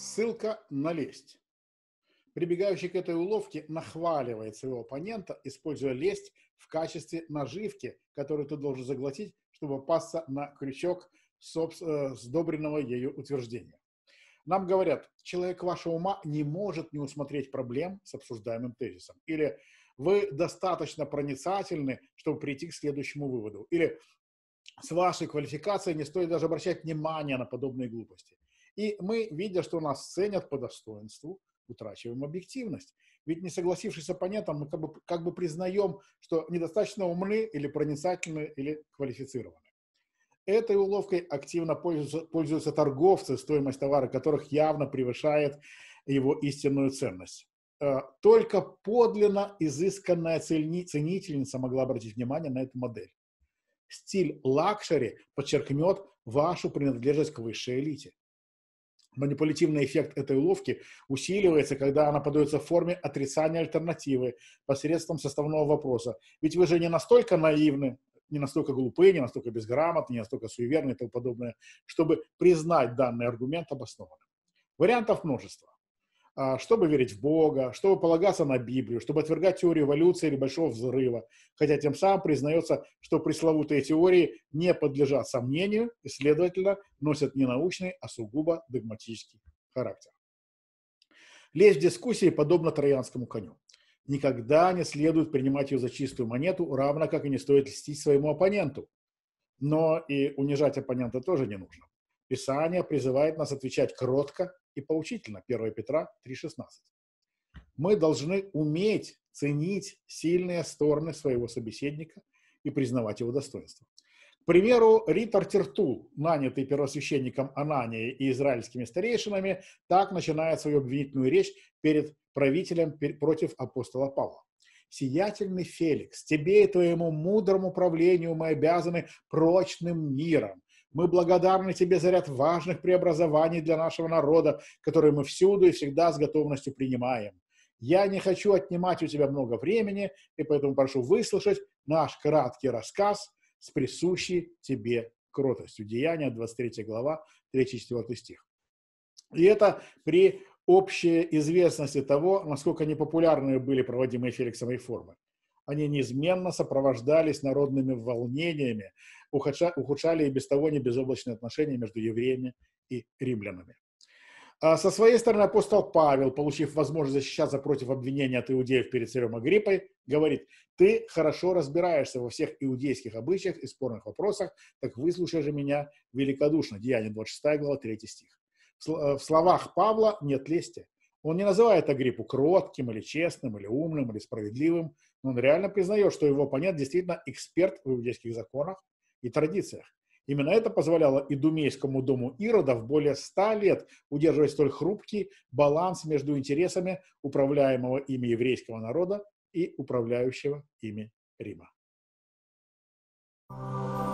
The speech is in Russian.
Ссылка на лесть. Прибегающий к этой уловке нахваливает своего оппонента, используя лесть в качестве наживки, которую ты должен заглотить, чтобы попасться на крючок э, сдобренного ею утверждения. Нам говорят, человек вашего ума не может не усмотреть проблем с обсуждаемым тезисом. Или вы достаточно проницательны, чтобы прийти к следующему выводу. Или с вашей квалификацией не стоит даже обращать внимание на подобные глупости. И мы, видя, что нас ценят по достоинству, утрачиваем объективность. Ведь не согласившись с оппонентом, мы как бы, как бы признаем, что недостаточно умны или проницательны, или квалифицированы. Этой уловкой активно пользуются, пользуются торговцы, стоимость товара которых явно превышает его истинную ценность. Э, только подлинно изысканная ценительница могла обратить внимание на эту модель. Стиль лакшери подчеркнет вашу принадлежность к высшей элите манипулятивный эффект этой уловки усиливается, когда она подается в форме отрицания альтернативы посредством составного вопроса. Ведь вы же не настолько наивны, не настолько глупы, не настолько безграмотны, не настолько суеверны и тому подобное, чтобы признать данный аргумент обоснованным. Вариантов множество. А, чтобы верить в Бога, чтобы полагаться на Библию, чтобы отвергать теорию эволюции или большого взрыва, хотя тем самым признается, что пресловутые теории не подлежат сомнению и, следовательно, носят не научный, а сугубо догматический характер. Лезть в дискуссии подобно троянскому коню. Никогда не следует принимать ее за чистую монету, равно как и не стоит льстить своему оппоненту. Но и унижать оппонента тоже не нужно. Писание призывает нас отвечать кротко и поучительно. 1 Петра 3,16. Мы должны уметь ценить сильные стороны своего собеседника и признавать его достоинство. К примеру, Ритор Тертул, нанятый первосвященником Ананией и израильскими старейшинами, так начинает свою обвинительную речь перед правителем против апостола Павла. «Сиятельный Феликс, тебе и твоему мудрому правлению мы обязаны прочным миром, мы благодарны Тебе за ряд важных преобразований для нашего народа, которые мы всюду и всегда с готовностью принимаем. Я не хочу отнимать у Тебя много времени, и поэтому прошу выслушать наш краткий рассказ с присущей Тебе кротостью. Деяния, 23 глава, 3-4 стих. И это при общей известности того, насколько непопулярны были проводимые Феликсом реформы они неизменно сопровождались народными волнениями, ухудшали и без того небезоблачные отношения между евреями и римлянами. А со своей стороны апостол Павел, получив возможность защищаться против обвинения от иудеев перед царем Агриппой, говорит, ты хорошо разбираешься во всех иудейских обычаях и спорных вопросах, так выслушай же меня великодушно. Деяние 26 глава 3 стих. Э, в словах Павла нет лести. Он не называет Агриппу кротким или честным, или умным, или справедливым, но он реально признает, что его оппонент действительно эксперт в иудейских законах и традициях. Именно это позволяло Идумейскому дому в более ста лет удерживать столь хрупкий баланс между интересами управляемого ими еврейского народа и управляющего ими Рима. Thank you.